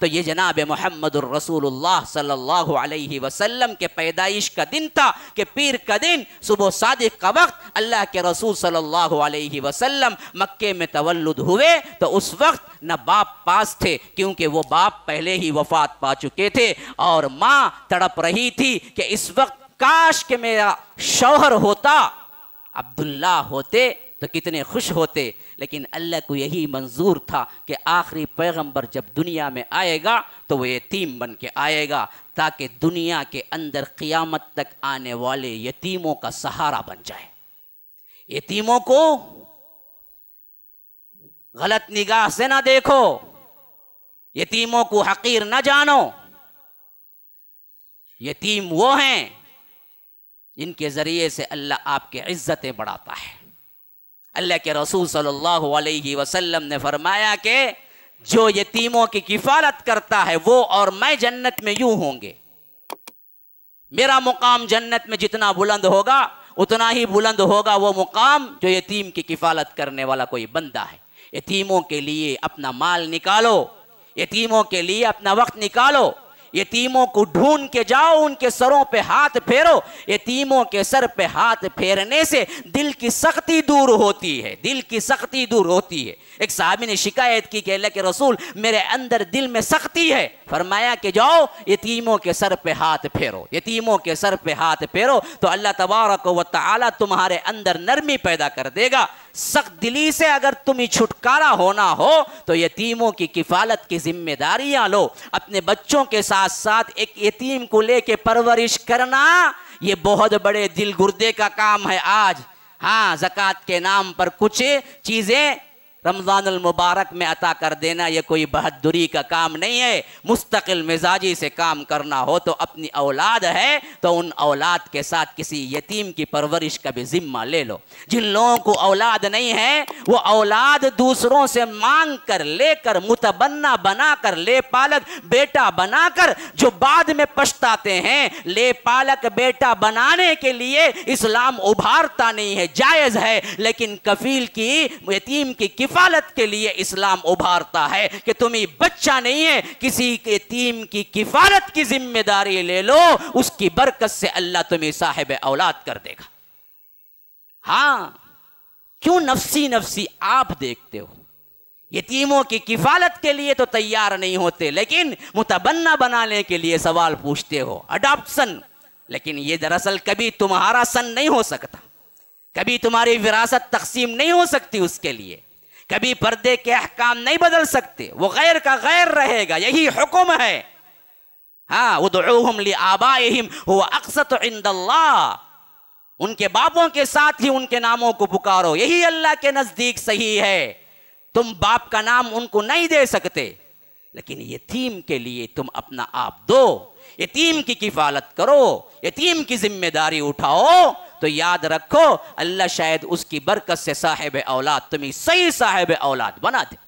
तो ये जनाब मोहम्मद सल्लल्लाहु अलैहि वसल्लम के पैदाइश का दिन था कि पीर का दिन सुबह सादिक का वक्त अल्लाह के रसूल सल्लल्लाहु अलैहि वसल्लम मक्के में तवल्लुद हुए तो उस वक्त न बाप पास थे क्योंकि वो बाप पहले ही वफात पा चुके थे और माँ तड़प रही थी कि इस वक्त काश के मेरा शौहर होता अब्दुल्ला होते तो कितने खुश होते लेकिन अल्लाह को यही मंजूर था कि आखिरी पैगंबर जब दुनिया में आएगा तो वो यतीम बन के आएगा ताकि दुनिया के अंदर क़ियामत तक आने वाले यतीमों का सहारा बन जाए यतीमों को गलत निगाह से ना देखो यतीमों को हकीर ना जानो यतीम वो हैं जिनके ज़रिए से अल्लाह आपके इज़्ज़तें बढ़ाता है अल्लाह के रसूल सल्लल्लाहु अलैहि वसल्लम ने फरमाया कि जो यतीमों की किफालत करता है वो और मैं जन्नत में यूं होंगे मेरा मुकाम जन्नत में जितना बुलंद होगा उतना ही बुलंद होगा वो मुकाम जो यतीम की किफालत करने वाला कोई बंदा है यतीमों के लिए अपना माल निकालो यतीमों के लिए अपना वक्त निकालो यतीमों को ढूंढ के जाओ उनके सरों पे हाथ फेरो यतीमों के सर पे हाथ फेरने से दिल की सख्ती दूर होती है दिल की सख्ती दूर होती है एक साहबी ने शिकायत की कहला के रसूल मेरे अंदर दिल में सख्ती है फरमाया कि जाओ यतीमों के सर पे हाथ फेरो यतीमों के सर पे हाथ फेरो तो अल्लाह तबारक व ताली तुम्हारे अंदर नरमी पैदा कर देगा सख्त दिली से अगर तुम्हें छुटकारा होना हो तो यतीमों की किफालत की जिम्मेदारियां लो अपने बच्चों के साथ साथ साथ एक यतीम को लेके परवरिश करना ये बहुत बड़े दिल गुर्दे का काम है आज हाँ जक़ात के नाम पर कुछ चीज़ें रमज़ान मुबारक में अता कर देना ये कोई बहादुरी का काम नहीं है मुस्तकिल मिजाजी से काम करना हो तो अपनी औलाद है तो उन औलाद के साथ किसी यतीम की परवरिश का भी ज़िम्मा ले लो जिन लोगों को औलाद नहीं है वो औलाद दूसरों से मांग कर लेकर मुतबन्ना बनाकर ले पालक बेटा बनाकर जो बाद में पछताते हैं ले पालक बेटा बनाने के लिए इस्लाम उभारता नहीं है जायज़ है लेकिन कफील की यतीम की किफालत के लिए इस्लाम उभारता है कि तुम्हें बच्चा नहीं है किसी यतीम की किफालत की जिम्मेदारी ले लो उसकी बर बरकत से अल्लाह तुम्हें साहेब औलाद कर देगा हाँ क्यों नफसी नफसी आप देखते हो यतीमों की किफालत के लिए तो तैयार नहीं होते लेकिन मुतबन्ना बनाने के लिए सवाल पूछते हो अडॉप्शन लेकिन ये दरअसल कभी तुम्हारा सन नहीं हो सकता कभी तुम्हारी विरासत तकसीम नहीं हो सकती उसके लिए कभी पर्दे के अहकाम नहीं बदल सकते वो गैर का गैर रहेगा यही हुक्म है हाँ उनके बापों के साथ ही उनके नामों को पुकारो यही अल्लाह के नज़दीक सही है तुम बाप का नाम उनको नहीं दे सकते लेकिन यतीम के लिए तुम अपना आप दो यतीम की किफालत करो यतीम की जिम्मेदारी उठाओ तो याद रखो अल्लाह शायद उसकी बरकत से साहेब औलाद तुम्हें सही साहेब औलाद बना दे